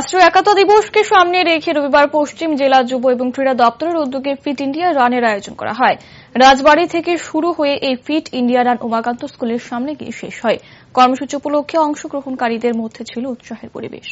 রাষ্ট্র একাত্তর দিবসকে সামনে রেখে রবিবার পশ্চিম জেলা যুব এবং ক্রীড়া দপ্তরের উদ্যোগে ফিট ইন্ডিয়া রানের আয়োজন করা হয় রাজবাড়ী থেকে শুরু হয়ে এই ফিট ইন্ডিয়া রান উমাকান্ত স্কুলের সামনে গিয়ে শেষ হয় কর্মসূচি উপলক্ষে অংশগ্রহণকারীদের মধ্যে ছিল উৎসাহের পরিবেশ